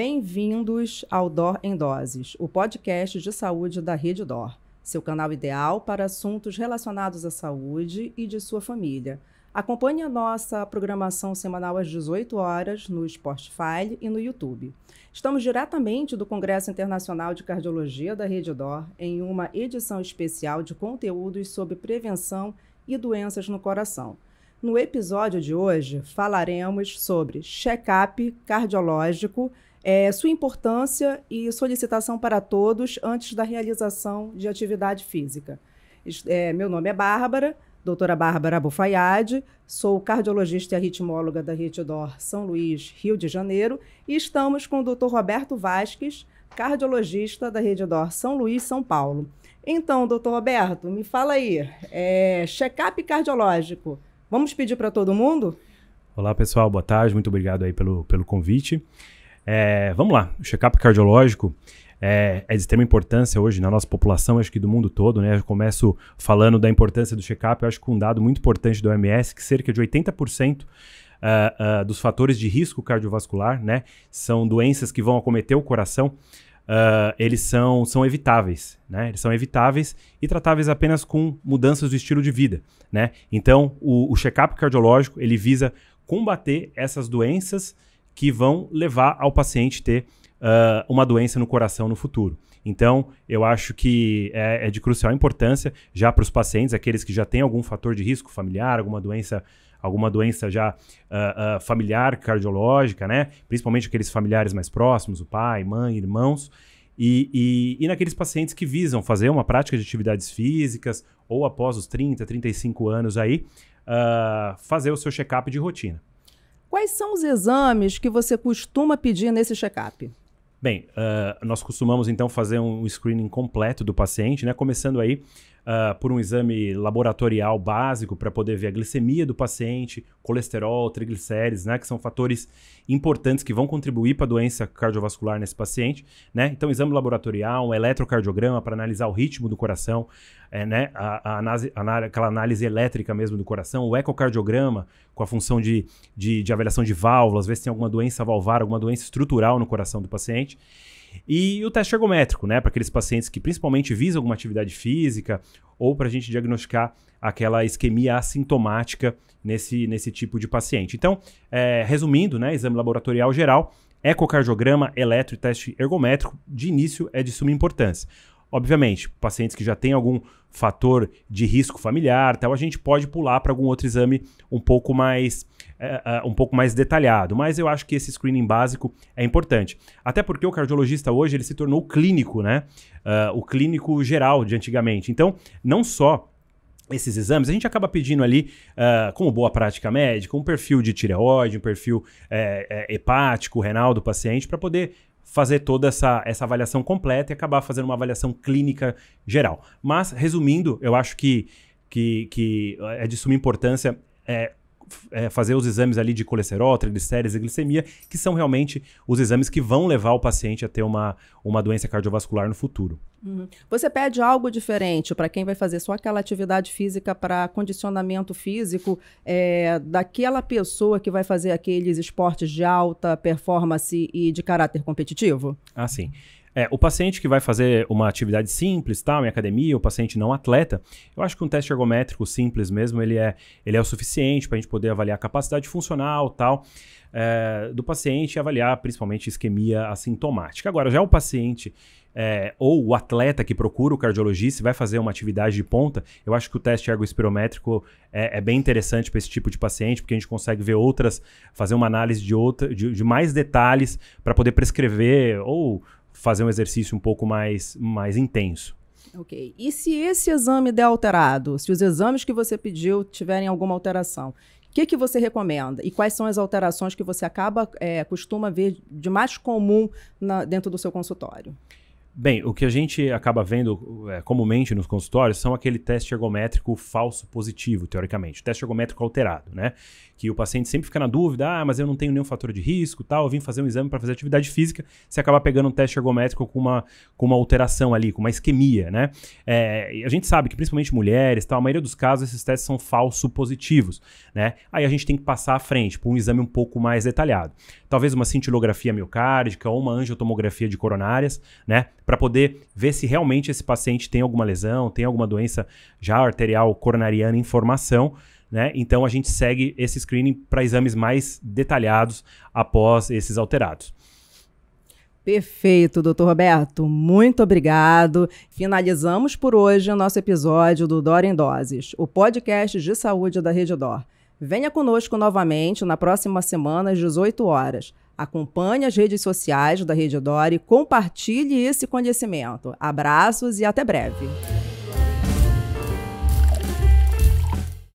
Bem-vindos ao DOR em Doses, o podcast de saúde da Rede DOR, seu canal ideal para assuntos relacionados à saúde e de sua família. Acompanhe a nossa programação semanal às 18 horas no Spotify e no YouTube. Estamos diretamente do Congresso Internacional de Cardiologia da Rede DOR em uma edição especial de conteúdos sobre prevenção e doenças no coração. No episódio de hoje, falaremos sobre check-up cardiológico é, sua importância e solicitação para todos antes da realização de atividade física. É, meu nome é Bárbara, doutora Bárbara Bufayade, sou cardiologista e ritmóloga da DOR São Luís, Rio de Janeiro, e estamos com o doutor Roberto Vasques, cardiologista da DOR São Luís, São Paulo. Então, doutor Roberto, me fala aí, é, check-up cardiológico, vamos pedir para todo mundo? Olá, pessoal, boa tarde, muito obrigado aí pelo, pelo convite. É, vamos lá, o check-up cardiológico é, é, de extrema importância hoje na nossa população, acho que do mundo todo, né? Eu começo falando da importância do check-up, eu acho que um dado muito importante do OMS, que cerca de 80% uh, uh, dos fatores de risco cardiovascular, né? São doenças que vão acometer o coração. Uh, eles são, são evitáveis, né? Eles são evitáveis e tratáveis apenas com mudanças do estilo de vida, né? Então, o, o check-up cardiológico, ele visa combater essas doenças que vão levar ao paciente ter uh, uma doença no coração no futuro. Então, eu acho que é, é de crucial importância já para os pacientes, aqueles que já têm algum fator de risco familiar, alguma doença alguma doença já uh, uh, familiar, cardiológica, né? Principalmente aqueles familiares mais próximos, o pai, mãe, irmãos. E, e, e, naqueles pacientes que visam fazer uma prática de atividades físicas ou após os 30, 35 anos aí, uh, fazer o seu check-up de rotina. Quais são os exames que você costuma pedir nesse check-up? Bem, uh, nós costumamos então fazer um screening completo do paciente, né? Começando aí uh, por um exame laboratorial básico para poder ver a glicemia do paciente, colesterol, triglicéridos, né, que são fatores importantes que vão contribuir para a doença cardiovascular nesse paciente, né? Então, exame laboratorial, um eletrocardiograma para analisar o ritmo do coração, é, né, a, a análise, a, aquela análise elétrica mesmo do coração, o ecocardiograma com a função de, de, de avaliação de válvulas, ver se tem alguma doença valvar, alguma doença estrutural no coração do paciente. E o teste ergométrico, né? Para aqueles pacientes que principalmente visam alguma atividade física ou para a gente diagnosticar aquela isquemia assintomática nesse, nesse tipo de paciente. Então, é, resumindo, né? Exame laboratorial geral, ecocardiograma, eletro e teste ergométrico, de início é de suma importância. Obviamente, pacientes que já têm algum fator de risco familiar, tal, a gente pode pular para algum outro exame um pouco mais é, um pouco mais detalhado. Mas eu acho que esse screening básico é importante, até porque o cardiologista hoje ele se tornou clínico, né? Uh, o clínico geral de antigamente. Então, não só esses exames, a gente acaba pedindo ali, uh, como boa prática médica, um perfil de tireoide, um perfil eh, hepático, renal do paciente, para poder fazer toda essa, essa avaliação completa e acabar fazendo uma avaliação clínica geral. Mas, resumindo, eu acho que, que, que é de suma importância é, é, fazer os exames ali de colesterol, triglicérides e glicemia, que são realmente os exames que vão levar o paciente a ter uma, uma doença cardiovascular no futuro. Uhum. Você pede algo diferente para quem vai fazer só aquela atividade física para condicionamento físico é, daquela pessoa que vai fazer aqueles esportes de alta performance e de caráter competitivo? Ah, sim. É, o paciente que vai fazer uma atividade simples, tá, em academia, o paciente não atleta, eu acho que um teste ergométrico simples mesmo, ele é, ele é o suficiente para a gente poder avaliar a capacidade funcional tal é, do paciente e avaliar principalmente isquemia assintomática. Agora, já o paciente é, ou o atleta que procura o cardiologista e vai fazer uma atividade de ponta, eu acho que o teste ergoespirométrico é, é bem interessante para esse tipo de paciente, porque a gente consegue ver outras, fazer uma análise de, outra, de, de mais detalhes para poder prescrever ou fazer um exercício um pouco mais, mais intenso. Ok. E se esse exame der alterado, se os exames que você pediu tiverem alguma alteração, o que, que você recomenda e quais são as alterações que você acaba é, costuma ver de mais comum na, dentro do seu consultório? Bem, o que a gente acaba vendo é, comumente nos consultórios são aquele teste ergométrico falso positivo, teoricamente, teste ergométrico alterado, né? Que o paciente sempre fica na dúvida, ah, mas eu não tenho nenhum fator de risco, tal, eu vim fazer um exame para fazer atividade física, você acaba pegando um teste ergométrico com uma, com uma alteração ali, com uma isquemia, né? É, a gente sabe que principalmente mulheres, tal, a maioria dos casos esses testes são falso positivos, né? Aí a gente tem que passar à frente para um exame um pouco mais detalhado. Talvez uma cintilografia miocárdica ou uma angiotomografia de coronárias, né? para poder ver se realmente esse paciente tem alguma lesão, tem alguma doença já arterial coronariana em formação. Né? Então a gente segue esse screening para exames mais detalhados após esses alterados. Perfeito, doutor Roberto. Muito obrigado. Finalizamos por hoje o nosso episódio do Dor em Doses, o podcast de saúde da Rede Dor. Venha conosco novamente na próxima semana às 18 horas. Acompanhe as redes sociais da Rede Dori, compartilhe esse conhecimento. Abraços e até breve.